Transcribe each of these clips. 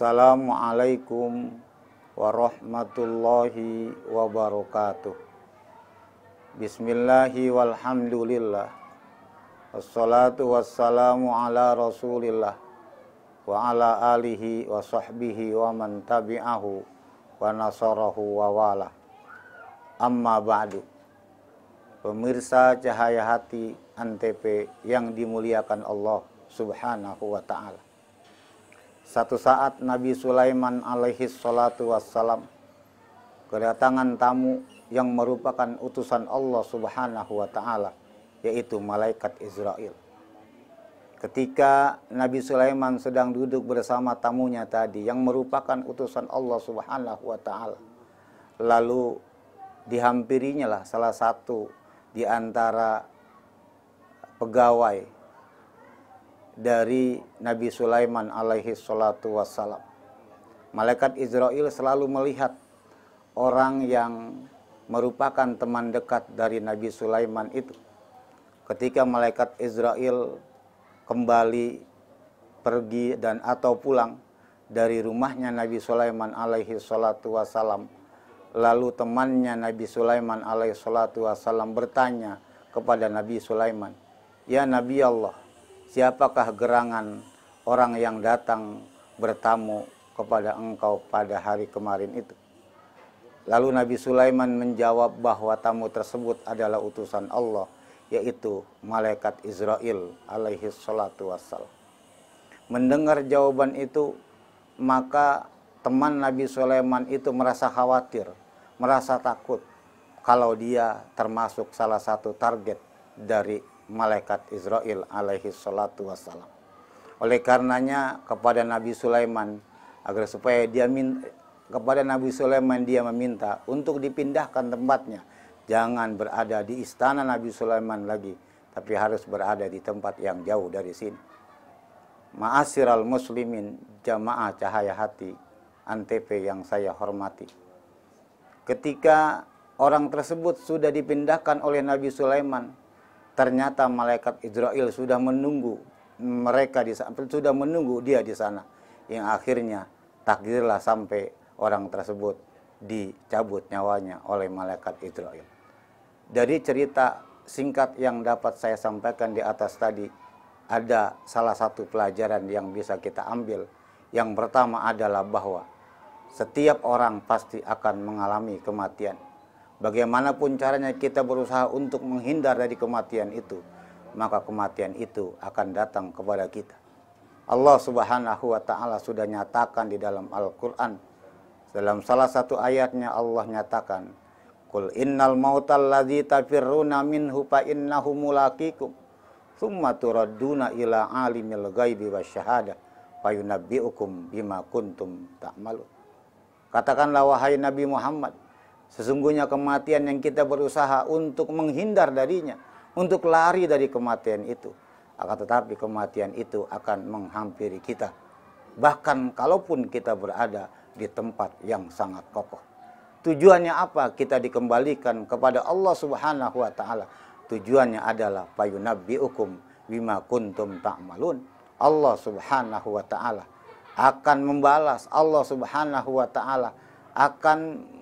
Assalamualaikum warahmatullahi wabarakatuh. Bismillahi walhamdulillah. Wassalatu wassalamu ala rasulillah wa ala alihi wa sahbihi wa man tabi'ahu wa nasarahu wa wala. Amma ba'du. Pemirsa Cahaya Hati Antv yang dimuliakan Allah Subhanahu wa taala. Satu saat Nabi Sulaiman alaihi salatu wassalam kedatangan tamu yang merupakan utusan Allah subhanahu wa ta'ala yaitu malaikat Israel. Ketika Nabi Sulaiman sedang duduk bersama tamunya tadi yang merupakan utusan Allah subhanahu wa ta'ala. Lalu dihampirinya lah salah satu di antara pegawai dari Nabi Sulaiman alaihi salatu wassalam. Malaikat Israel selalu melihat orang yang merupakan teman dekat dari Nabi Sulaiman itu. Ketika malaikat Israel kembali pergi dan atau pulang dari rumahnya Nabi Sulaiman alaihi salatu wassalam, lalu temannya Nabi Sulaiman alaihi salatu wassalam bertanya kepada Nabi Sulaiman, "Ya Nabi Allah, siapakah gerangan orang yang datang bertamu kepada engkau pada hari kemarin itu? Lalu Nabi Sulaiman menjawab bahwa tamu tersebut adalah utusan Allah, yaitu malaikat Israel alaihi salatu wassal. Mendengar jawaban itu, maka teman Nabi Sulaiman itu merasa khawatir, merasa takut kalau dia termasuk salah satu target dari malaikat Israel alaihi salatu wassalam. Oleh karenanya kepada Nabi Sulaiman agar supaya dia min, kepada Nabi Sulaiman dia meminta untuk dipindahkan tempatnya. Jangan berada di istana Nabi Sulaiman lagi, tapi harus berada di tempat yang jauh dari sini. Ma'asyiral muslimin jamaah cahaya hati Antv yang saya hormati. Ketika orang tersebut sudah dipindahkan oleh Nabi Sulaiman, ternyata malaikat Israel sudah menunggu mereka di sana, sudah menunggu dia di sana. Yang akhirnya takdirlah sampai orang tersebut dicabut nyawanya oleh malaikat Israel. Dari cerita singkat yang dapat saya sampaikan di atas tadi, ada salah satu pelajaran yang bisa kita ambil. Yang pertama adalah bahwa setiap orang pasti akan mengalami kematian bagaimanapun caranya kita berusaha untuk menghindar dari kematian itu, maka kematian itu akan datang kepada kita. Allah Subhanahu wa taala sudah nyatakan di dalam Al-Qur'an. Dalam salah satu ayatnya Allah nyatakan, "Qul innal mautal ladzi tafirruna minhu fa innahu mulaqikum, tsumma turadduna ila alimil ghaibi wasyahadah fayunabbiukum bima kuntum ta'malun." Katakanlah wahai Nabi Muhammad, Sesungguhnya kematian yang kita berusaha untuk menghindar darinya, untuk lari dari kematian itu. Akan tetapi kematian itu akan menghampiri kita. Bahkan kalaupun kita berada di tempat yang sangat kokoh. Tujuannya apa? Kita dikembalikan kepada Allah Subhanahu wa taala. Tujuannya adalah hukum bima kuntum ta'malun. Allah Subhanahu wa taala akan membalas Allah Subhanahu wa taala akan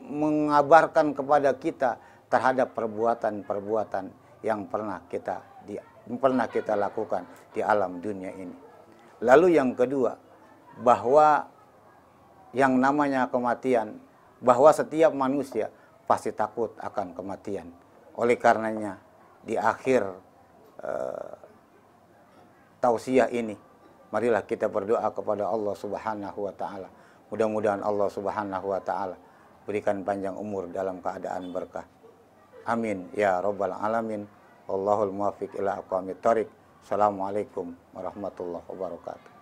mengabarkan kepada kita terhadap perbuatan-perbuatan yang pernah kita di, pernah kita lakukan di alam dunia ini. Lalu yang kedua, bahwa yang namanya kematian, bahwa setiap manusia pasti takut akan kematian. Oleh karenanya di akhir eh, tausiah ini, marilah kita berdoa kepada Allah Subhanahu wa taala. Mudah-mudahan Allah Subhanahu wa taala berikan panjang umur dalam keadaan berkah. Amin ya rabbal alamin. Wallahul muwaffiq ila aqwamit tariq. Assalamualaikum warahmatullahi wabarakatuh.